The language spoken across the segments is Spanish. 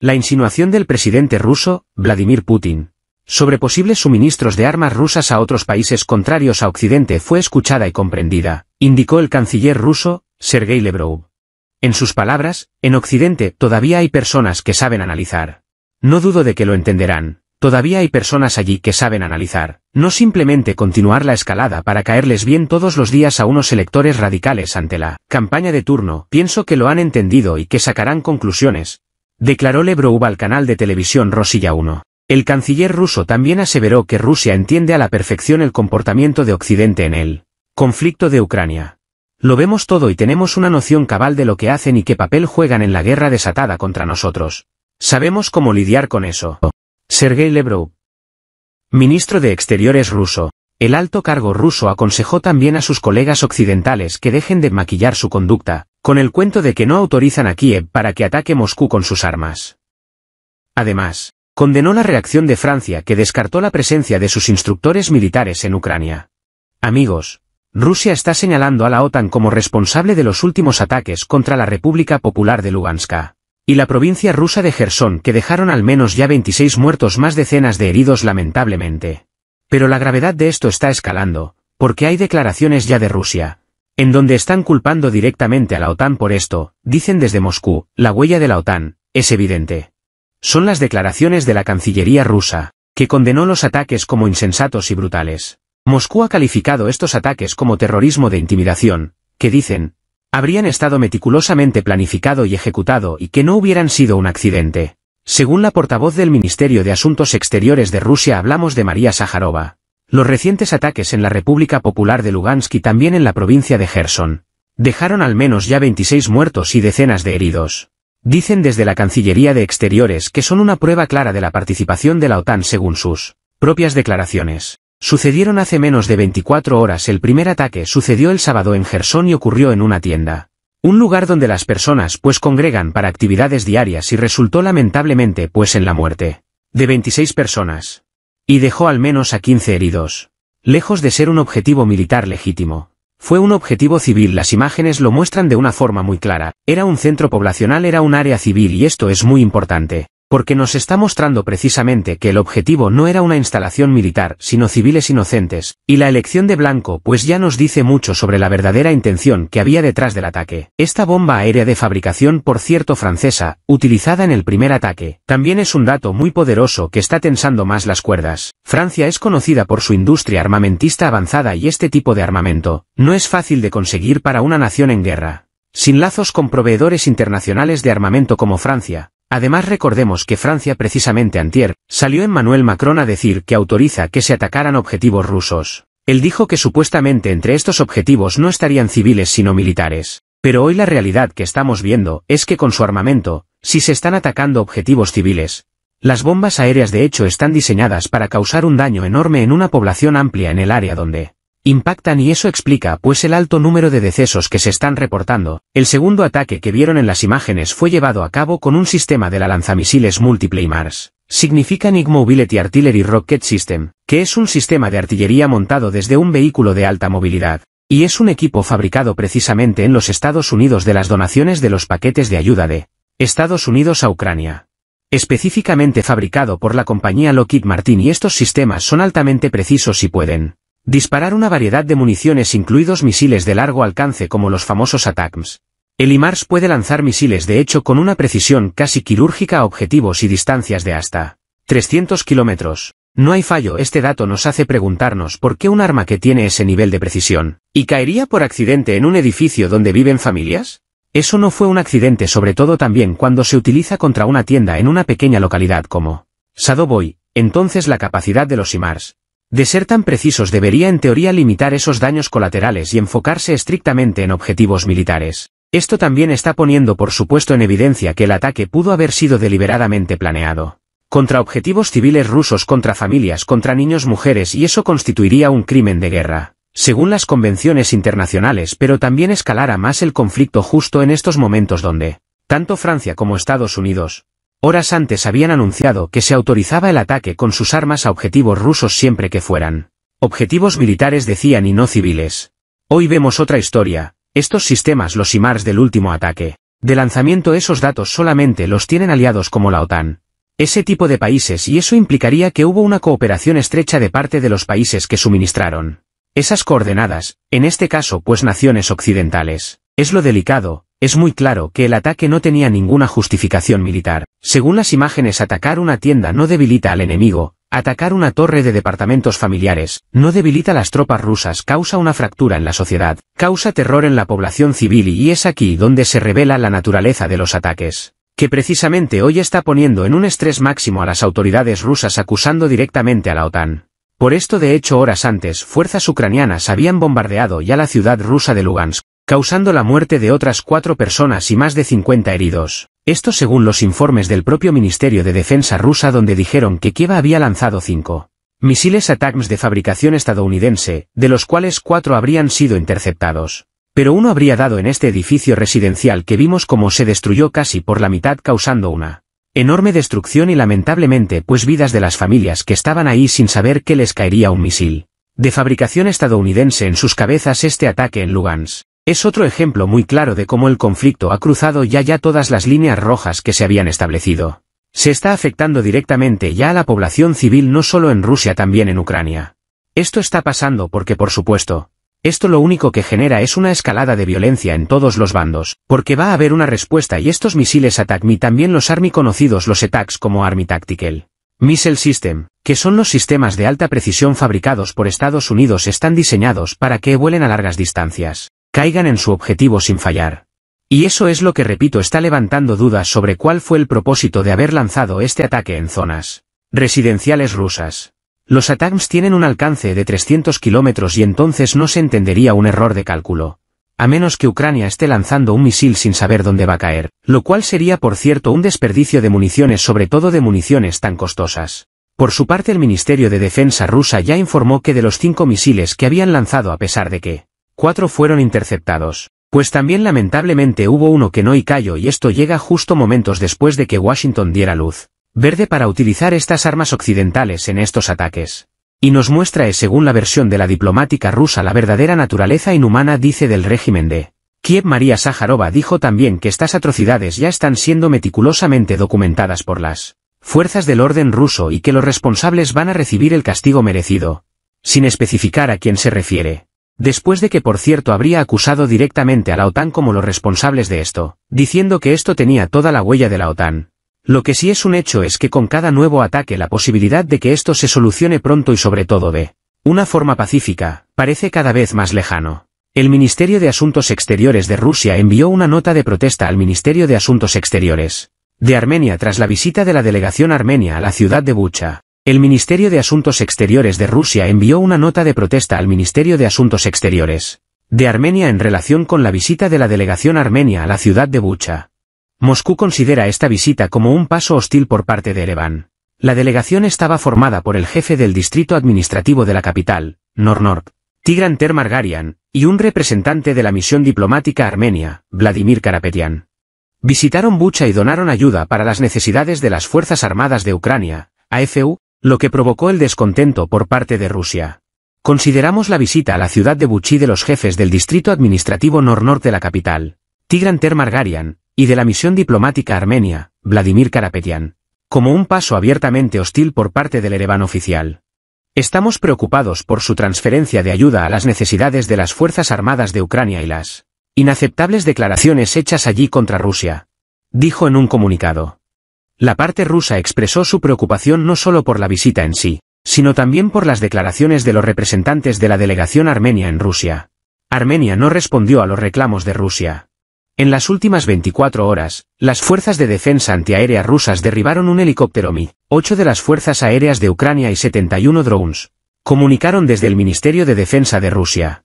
La insinuación del presidente ruso, Vladimir Putin, sobre posibles suministros de armas rusas a otros países contrarios a Occidente fue escuchada y comprendida, indicó el canciller ruso, Sergei Lebrow. En sus palabras, en Occidente todavía hay personas que saben analizar. No dudo de que lo entenderán, todavía hay personas allí que saben analizar, no simplemente continuar la escalada para caerles bien todos los días a unos electores radicales ante la campaña de turno, pienso que lo han entendido y que sacarán conclusiones, declaró Lebrov al canal de televisión Rosilla 1. El canciller ruso también aseveró que Rusia entiende a la perfección el comportamiento de Occidente en el conflicto de Ucrania. Lo vemos todo y tenemos una noción cabal de lo que hacen y qué papel juegan en la guerra desatada contra nosotros. Sabemos cómo lidiar con eso. Sergei Lebrov. Ministro de Exteriores ruso. El alto cargo ruso aconsejó también a sus colegas occidentales que dejen de maquillar su conducta, con el cuento de que no autorizan a Kiev para que ataque Moscú con sus armas. Además, condenó la reacción de Francia que descartó la presencia de sus instructores militares en Ucrania. Amigos, Rusia está señalando a la OTAN como responsable de los últimos ataques contra la República Popular de Luganska y la provincia rusa de Gerson que dejaron al menos ya 26 muertos más decenas de heridos lamentablemente. Pero la gravedad de esto está escalando, porque hay declaraciones ya de Rusia, en donde están culpando directamente a la OTAN por esto, dicen desde Moscú, la huella de la OTAN, es evidente. Son las declaraciones de la Cancillería rusa, que condenó los ataques como insensatos y brutales. Moscú ha calificado estos ataques como terrorismo de intimidación, que dicen, habrían estado meticulosamente planificado y ejecutado y que no hubieran sido un accidente. Según la portavoz del Ministerio de Asuntos Exteriores de Rusia hablamos de María Sajarova. Los recientes ataques en la República Popular de Lugansk y también en la provincia de Gerson dejaron al menos ya 26 muertos y decenas de heridos. Dicen desde la Cancillería de Exteriores que son una prueba clara de la participación de la OTAN según sus propias declaraciones. Sucedieron hace menos de 24 horas el primer ataque sucedió el sábado en Gerson y ocurrió en una tienda. Un lugar donde las personas pues congregan para actividades diarias y resultó lamentablemente pues en la muerte de 26 personas y dejó al menos a 15 heridos. Lejos de ser un objetivo militar legítimo, fue un objetivo civil, las imágenes lo muestran de una forma muy clara, era un centro poblacional, era un área civil y esto es muy importante porque nos está mostrando precisamente que el objetivo no era una instalación militar, sino civiles inocentes, y la elección de blanco pues ya nos dice mucho sobre la verdadera intención que había detrás del ataque. Esta bomba aérea de fabricación por cierto francesa, utilizada en el primer ataque, también es un dato muy poderoso que está tensando más las cuerdas. Francia es conocida por su industria armamentista avanzada y este tipo de armamento, no es fácil de conseguir para una nación en guerra. Sin lazos con proveedores internacionales de armamento como Francia, Además recordemos que Francia precisamente antier, salió Emmanuel Macron a decir que autoriza que se atacaran objetivos rusos. Él dijo que supuestamente entre estos objetivos no estarían civiles sino militares. Pero hoy la realidad que estamos viendo es que con su armamento, si se están atacando objetivos civiles, las bombas aéreas de hecho están diseñadas para causar un daño enorme en una población amplia en el área donde impactan y eso explica pues el alto número de decesos que se están reportando. El segundo ataque que vieron en las imágenes fue llevado a cabo con un sistema de la lanzamisiles Mars. significa nick Mobility Artillery Rocket System, que es un sistema de artillería montado desde un vehículo de alta movilidad. Y es un equipo fabricado precisamente en los Estados Unidos de las donaciones de los paquetes de ayuda de Estados Unidos a Ucrania. Específicamente fabricado por la compañía Lockheed Martin y estos sistemas son altamente precisos y pueden Disparar una variedad de municiones incluidos misiles de largo alcance como los famosos ATACMS. El IMARS puede lanzar misiles de hecho con una precisión casi quirúrgica a objetivos y distancias de hasta 300 kilómetros. No hay fallo, este dato nos hace preguntarnos por qué un arma que tiene ese nivel de precisión, ¿y caería por accidente en un edificio donde viven familias? Eso no fue un accidente sobre todo también cuando se utiliza contra una tienda en una pequeña localidad como Sadoboy, entonces la capacidad de los IMARS, de ser tan precisos debería en teoría limitar esos daños colaterales y enfocarse estrictamente en objetivos militares. Esto también está poniendo por supuesto en evidencia que el ataque pudo haber sido deliberadamente planeado. Contra objetivos civiles rusos contra familias contra niños mujeres y eso constituiría un crimen de guerra. Según las convenciones internacionales pero también escalara más el conflicto justo en estos momentos donde, tanto Francia como Estados Unidos, Horas antes habían anunciado que se autorizaba el ataque con sus armas a objetivos rusos siempre que fueran. Objetivos militares decían y no civiles. Hoy vemos otra historia, estos sistemas los IMARS del último ataque. De lanzamiento esos datos solamente los tienen aliados como la OTAN. Ese tipo de países y eso implicaría que hubo una cooperación estrecha de parte de los países que suministraron. Esas coordenadas, en este caso pues naciones occidentales. Es lo delicado, es muy claro que el ataque no tenía ninguna justificación militar. Según las imágenes atacar una tienda no debilita al enemigo, atacar una torre de departamentos familiares, no debilita las tropas rusas, causa una fractura en la sociedad, causa terror en la población civil y es aquí donde se revela la naturaleza de los ataques que precisamente hoy está poniendo en un estrés máximo a las autoridades rusas acusando directamente a la OTAN. Por esto de hecho horas antes, fuerzas ucranianas habían bombardeado ya la ciudad rusa de Lugansk, causando la muerte de otras cuatro personas y más de 50 heridos. Esto según los informes del propio Ministerio de Defensa rusa donde dijeron que Kiev había lanzado cinco misiles ATACMS de fabricación estadounidense, de los cuales cuatro habrían sido interceptados. Pero uno habría dado en este edificio residencial que vimos como se destruyó casi por la mitad causando una enorme destrucción y lamentablemente pues vidas de las familias que estaban ahí sin saber que les caería un misil. De fabricación estadounidense en sus cabezas este ataque en Lugansk. Es otro ejemplo muy claro de cómo el conflicto ha cruzado ya ya todas las líneas rojas que se habían establecido. Se está afectando directamente ya a la población civil no solo en Rusia también en Ucrania. Esto está pasando porque por supuesto, esto lo único que genera es una escalada de violencia en todos los bandos, porque va a haber una respuesta y estos misiles ATACMI también los ARMY conocidos los ATACs como ARMY Tactical. Missile System, que son los sistemas de alta precisión fabricados por Estados Unidos están diseñados para que vuelen a largas distancias caigan en su objetivo sin fallar. Y eso es lo que repito está levantando dudas sobre cuál fue el propósito de haber lanzado este ataque en zonas residenciales rusas. Los ATACMS tienen un alcance de 300 kilómetros y entonces no se entendería un error de cálculo. A menos que Ucrania esté lanzando un misil sin saber dónde va a caer, lo cual sería por cierto un desperdicio de municiones sobre todo de municiones tan costosas. Por su parte el Ministerio de Defensa rusa ya informó que de los cinco misiles que habían lanzado a pesar de que cuatro fueron interceptados. Pues también lamentablemente hubo uno que no y cayó y esto llega justo momentos después de que Washington diera luz verde para utilizar estas armas occidentales en estos ataques. Y nos muestra es eh, según la versión de la diplomática rusa la verdadera naturaleza inhumana dice del régimen de Kiev María Sájarova dijo también que estas atrocidades ya están siendo meticulosamente documentadas por las fuerzas del orden ruso y que los responsables van a recibir el castigo merecido, sin especificar a quién se refiere. Después de que por cierto habría acusado directamente a la OTAN como los responsables de esto, diciendo que esto tenía toda la huella de la OTAN. Lo que sí es un hecho es que con cada nuevo ataque la posibilidad de que esto se solucione pronto y sobre todo de una forma pacífica, parece cada vez más lejano. El Ministerio de Asuntos Exteriores de Rusia envió una nota de protesta al Ministerio de Asuntos Exteriores de Armenia tras la visita de la delegación armenia a la ciudad de Bucha. El Ministerio de Asuntos Exteriores de Rusia envió una nota de protesta al Ministerio de Asuntos Exteriores de Armenia en relación con la visita de la delegación armenia a la ciudad de Bucha. Moscú considera esta visita como un paso hostil por parte de Ereván. La delegación estaba formada por el jefe del distrito administrativo de la capital, Nornorp, Tigran Termargarian, y un representante de la misión diplomática armenia, Vladimir Karapetian. Visitaron Bucha y donaron ayuda para las necesidades de las Fuerzas Armadas de Ucrania, AFU, lo que provocó el descontento por parte de Rusia. Consideramos la visita a la ciudad de Buchi de los jefes del distrito administrativo nor-norte de la capital, Tigran Ter Margarian, y de la misión diplomática armenia, Vladimir Karapetian, como un paso abiertamente hostil por parte del Ereván oficial. Estamos preocupados por su transferencia de ayuda a las necesidades de las Fuerzas Armadas de Ucrania y las inaceptables declaraciones hechas allí contra Rusia, dijo en un comunicado. La parte rusa expresó su preocupación no solo por la visita en sí, sino también por las declaraciones de los representantes de la delegación armenia en Rusia. Armenia no respondió a los reclamos de Rusia. En las últimas 24 horas, las fuerzas de defensa antiaérea rusas derribaron un helicóptero Mi, 8 de las fuerzas aéreas de Ucrania y 71 drones, comunicaron desde el Ministerio de Defensa de Rusia.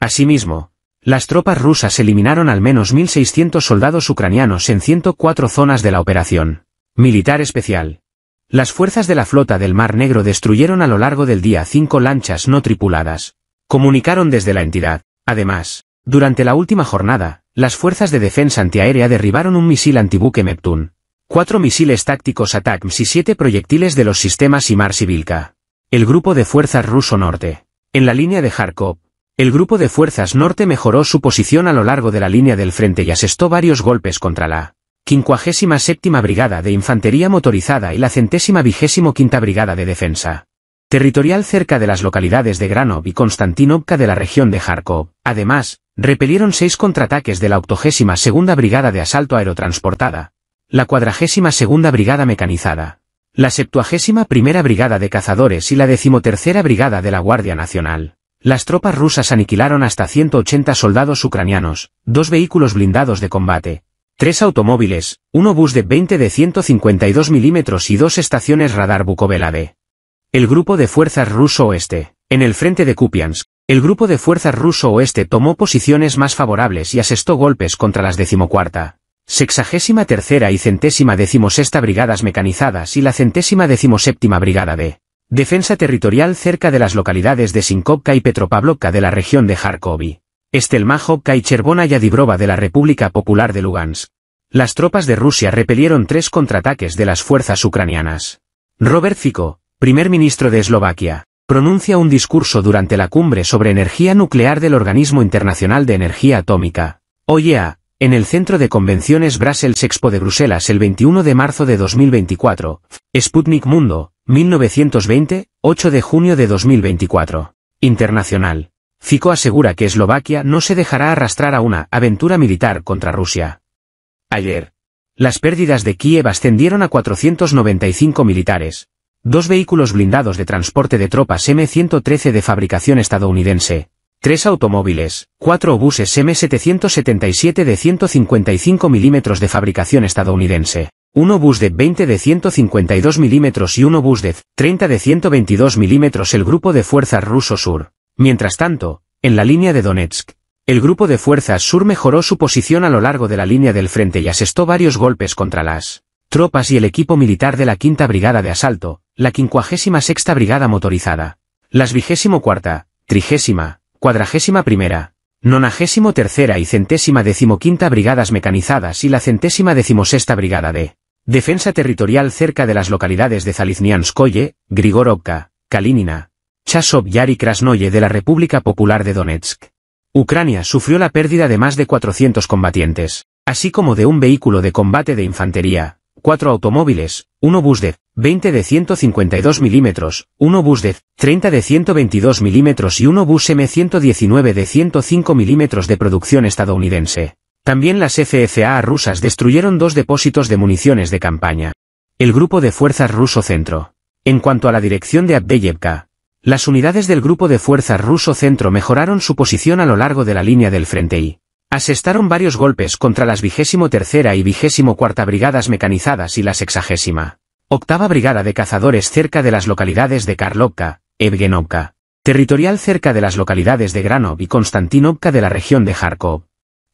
Asimismo, las tropas rusas eliminaron al menos 1.600 soldados ucranianos en 104 zonas de la operación. Militar especial. Las fuerzas de la flota del Mar Negro destruyeron a lo largo del día cinco lanchas no tripuladas. Comunicaron desde la entidad. Además, durante la última jornada, las fuerzas de defensa antiaérea derribaron un misil antibuque Neptune, cuatro misiles tácticos ATACMS y siete proyectiles de los sistemas Imar y El grupo de fuerzas ruso norte. En la línea de Kharkov, el grupo de fuerzas norte mejoró su posición a lo largo de la línea del frente y asestó varios golpes contra la 57 Brigada de Infantería Motorizada y la centésima vigésimo quinta Brigada de Defensa. Territorial cerca de las localidades de Granov y Konstantinovka de la región de Kharkov. Además, repelieron seis contraataques de la 82 segunda Brigada de Asalto Aerotransportada, la 42 segunda Brigada Mecanizada, la 71 primera Brigada de Cazadores y la decimotercera Brigada de la Guardia Nacional. Las tropas rusas aniquilaron hasta 180 soldados ucranianos, dos vehículos blindados de combate, tres automóviles, un obús de 20 de 152 milímetros y dos estaciones radar Bukovela El grupo de fuerzas ruso oeste, en el frente de Kupiansk, el grupo de fuerzas ruso oeste tomó posiciones más favorables y asestó golpes contra las decimocuarta, sexagésima tercera y centésima decimosexta brigadas mecanizadas y la centésima decimoséptima brigada de defensa territorial cerca de las localidades de Sinkovka y Petropavlovka de la región de Kharkovy. Estelmajo, Kaicherbona y de la República Popular de Lugansk. Las tropas de Rusia repelieron tres contraataques de las fuerzas ucranianas. Robert Fico, primer ministro de Eslovaquia, pronuncia un discurso durante la cumbre sobre energía nuclear del Organismo Internacional de Energía Atómica, OIEA, en el Centro de Convenciones Brussels Expo de Bruselas el 21 de marzo de 2024, Sputnik Mundo, 1920, 8 de junio de 2024. Internacional. Fico asegura que Eslovaquia no se dejará arrastrar a una aventura militar contra Rusia. Ayer, las pérdidas de Kiev ascendieron a 495 militares, dos vehículos blindados de transporte de tropas M113 de fabricación estadounidense, tres automóviles, cuatro obuses M777 de 155 milímetros de fabricación estadounidense, un obús de 20 de 152 milímetros y un obús de 30 de 122 milímetros. El grupo de fuerzas ruso sur Mientras tanto, en la línea de Donetsk, el grupo de fuerzas sur mejoró su posición a lo largo de la línea del frente y asestó varios golpes contra las tropas y el equipo militar de la Quinta Brigada de Asalto, la 56 Brigada Motorizada, las cuarta trigésima, cuadragésima primera, nonagésimo tercera y centésima decimoquinta Brigadas Mecanizadas y la centésima decimosexta Brigada de Defensa Territorial cerca de las localidades de Zaliznianskoye, Grigorovka, Kalinina, Chasov Yar y Krasnoye de la República Popular de Donetsk. Ucrania sufrió la pérdida de más de 400 combatientes, así como de un vehículo de combate de infantería, cuatro automóviles, un obús de 20 de 152 milímetros, un obús de 30 de 122 milímetros y un obús M119 de 105 milímetros de producción estadounidense. También las FFA rusas destruyeron dos depósitos de municiones de campaña. El grupo de fuerzas ruso centro. En cuanto a la dirección de Abdeyevka, las unidades del grupo de fuerzas ruso centro mejoraron su posición a lo largo de la línea del frente y asestaron varios golpes contra las vigésimo tercera y vigésimo cuarta brigadas mecanizadas y la sexagésima octava brigada de cazadores cerca de las localidades de Karlovka, Evgenovka, territorial cerca de las localidades de Granov y Konstantinovka de la región de Kharkov.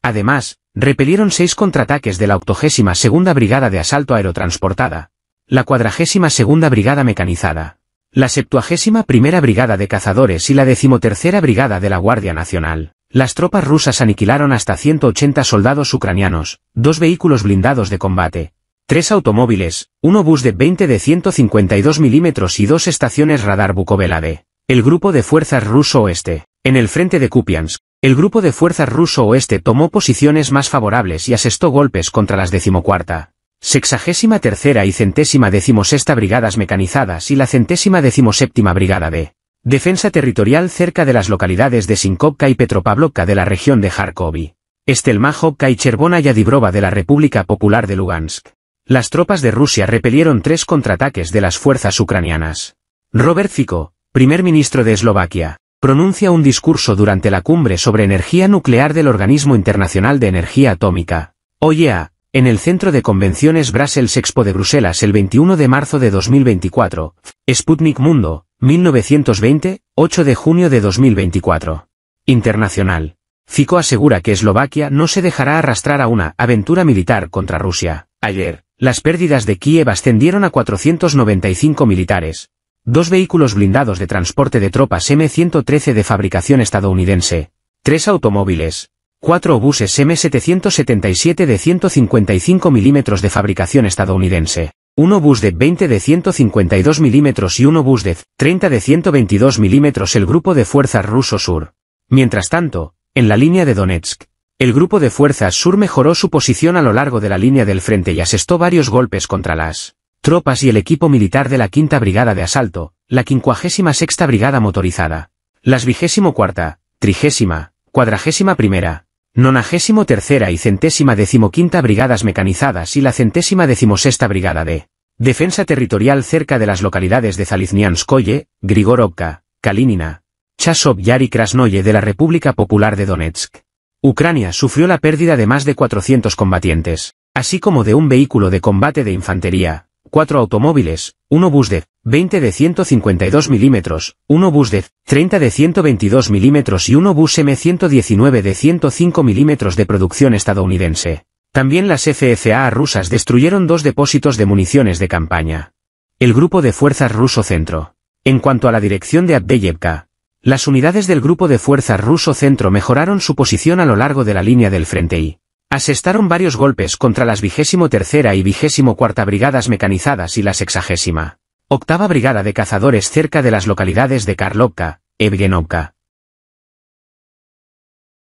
Además, repelieron seis contraataques de la octogésima segunda brigada de asalto aerotransportada, la cuadragésima segunda brigada mecanizada, la 71 Brigada de Cazadores y la 13 Brigada de la Guardia Nacional. Las tropas rusas aniquilaron hasta 180 soldados ucranianos, dos vehículos blindados de combate, tres automóviles, un obús de 20 de 152 milímetros y dos estaciones radar Bukovela El grupo de fuerzas ruso oeste. En el frente de Kupiansk, el grupo de fuerzas ruso oeste tomó posiciones más favorables y asestó golpes contra las decimocuarta sexagésima tercera y centésima decimosexta brigadas mecanizadas y la centésima decimoséptima brigada de defensa territorial cerca de las localidades de Sinkovka y Petropavlovka de la región de Kharkovi, Estelmajovka y Chervona Yadibrova de la República Popular de Lugansk. Las tropas de Rusia repelieron tres contraataques de las fuerzas ucranianas. Robert Fico, primer ministro de Eslovaquia, pronuncia un discurso durante la cumbre sobre energía nuclear del Organismo Internacional de Energía Atómica. OIEA, en el Centro de Convenciones Brussels Expo de Bruselas el 21 de marzo de 2024, Sputnik Mundo, 1920, 8 de junio de 2024. Internacional. Fico asegura que Eslovaquia no se dejará arrastrar a una aventura militar contra Rusia. Ayer, las pérdidas de Kiev ascendieron a 495 militares. Dos vehículos blindados de transporte de tropas M113 de fabricación estadounidense. Tres automóviles, Cuatro obuses M777 de 155 milímetros de fabricación estadounidense, un obús de 20 de 152 milímetros y un obús de 30 de 122 milímetros el grupo de fuerzas ruso sur. Mientras tanto, en la línea de Donetsk, el grupo de fuerzas sur mejoró su posición a lo largo de la línea del frente y asestó varios golpes contra las tropas y el equipo militar de la quinta brigada de asalto, la 56 brigada motorizada, las vigésimo 30, trigésima, cuadragésima primera, 93 tercera y centésima decimoquinta brigadas mecanizadas y la centésima decimosexta brigada de defensa territorial cerca de las localidades de Zaliznianskoye, Grigorovka, Kalinina, Chasov Yar y Krasnoye de la República Popular de Donetsk. Ucrania sufrió la pérdida de más de 400 combatientes, así como de un vehículo de combate de infantería, cuatro automóviles, un obús de 20 de 152 milímetros, un obús de 30 de 122 milímetros y un obús M119 de 105 milímetros de producción estadounidense. También las FFA rusas destruyeron dos depósitos de municiones de campaña. El grupo de fuerzas ruso centro. En cuanto a la dirección de Abdeyevka, las unidades del grupo de fuerzas ruso centro mejoraron su posición a lo largo de la línea del frente y asestaron varios golpes contra las 23 tercera y 24 cuarta brigadas mecanizadas y la 60. Octava Brigada de Cazadores cerca de las localidades de Karlovka, Evgenovka,